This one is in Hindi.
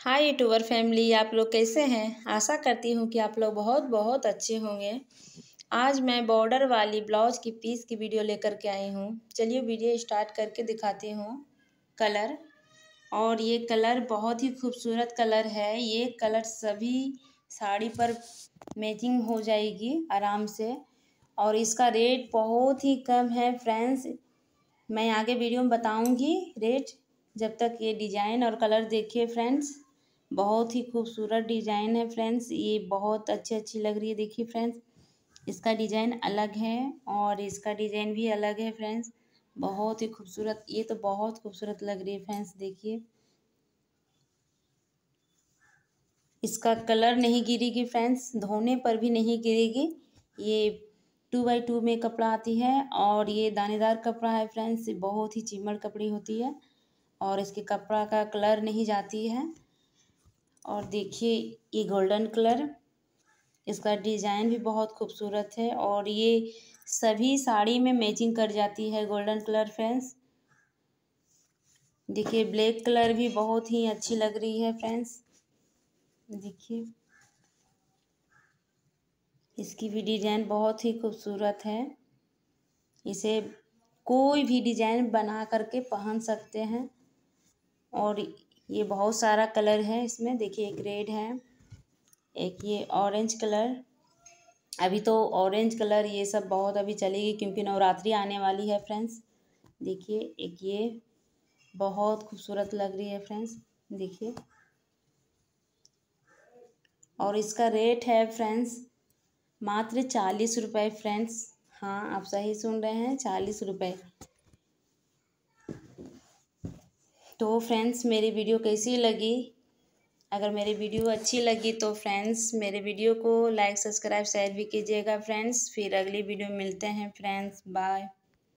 हाय यूट्यूबर फैमिली आप लोग कैसे हैं आशा करती हूँ कि आप लोग बहुत बहुत अच्छे होंगे आज मैं बॉर्डर वाली ब्लाउज की पीस की वीडियो लेकर के आई हूँ चलिए वीडियो स्टार्ट करके दिखाती हूँ कलर और ये कलर बहुत ही खूबसूरत कलर है ये कलर सभी साड़ी पर मैचिंग हो जाएगी आराम से और इसका रेट बहुत ही कम है फ्रेंड्स मैं आगे वीडियो में बताऊँगी रेट जब तक ये डिज़ाइन और कलर देखिए फ्रेंड्स बहुत ही खूबसूरत डिजाइन है फ्रेंड्स ये बहुत अच्छी अच्छी लग रही है देखिए फ्रेंड्स इसका डिजाइन अलग है और इसका डिजाइन भी अलग है फ्रेंड्स बहुत ही खूबसूरत ये तो बहुत खूबसूरत लग रही है फ्रेंड्स देखिए इसका कलर नहीं गिरेगी फ्रेंड्स धोने पर भी नहीं गिरेगी ये टू बाई टू में कपड़ा आती है और ये दानेदार कपड़ा है फ्रेंड्स बहुत ही चिमड़ कपड़ी होती है और इसके कपड़ा का कलर नहीं जाती है और देखिए ये गोल्डन कलर इसका डिज़ाइन भी बहुत खूबसूरत है और ये सभी साड़ी में मैचिंग कर जाती है गोल्डन कलर फ्रेंड्स देखिए ब्लैक कलर भी बहुत ही अच्छी लग रही है फ्रेंड्स देखिए इसकी भी डिजाइन बहुत ही खूबसूरत है इसे कोई भी डिजाइन बना करके पहन सकते हैं और ये बहुत सारा कलर है इसमें देखिए एक रेड है एक ये ऑरेंज कलर अभी तो ऑरेंज कलर ये सब बहुत अभी चलेगी क्योंकि नवरात्रि आने वाली है फ्रेंड्स देखिए एक ये बहुत खूबसूरत लग रही है फ्रेंड्स देखिए और इसका रेट है फ्रेंड्स मात्र चालीस रुपये फ्रेंड्स हाँ आप सही सुन रहे हैं चालीस रुपये तो फ्रेंड्स मेरी वीडियो कैसी लगी अगर मेरी वीडियो अच्छी लगी तो फ्रेंड्स मेरे वीडियो को लाइक सब्सक्राइब शेयर भी कीजिएगा फ्रेंड्स फिर अगली वीडियो मिलते हैं फ्रेंड्स बाय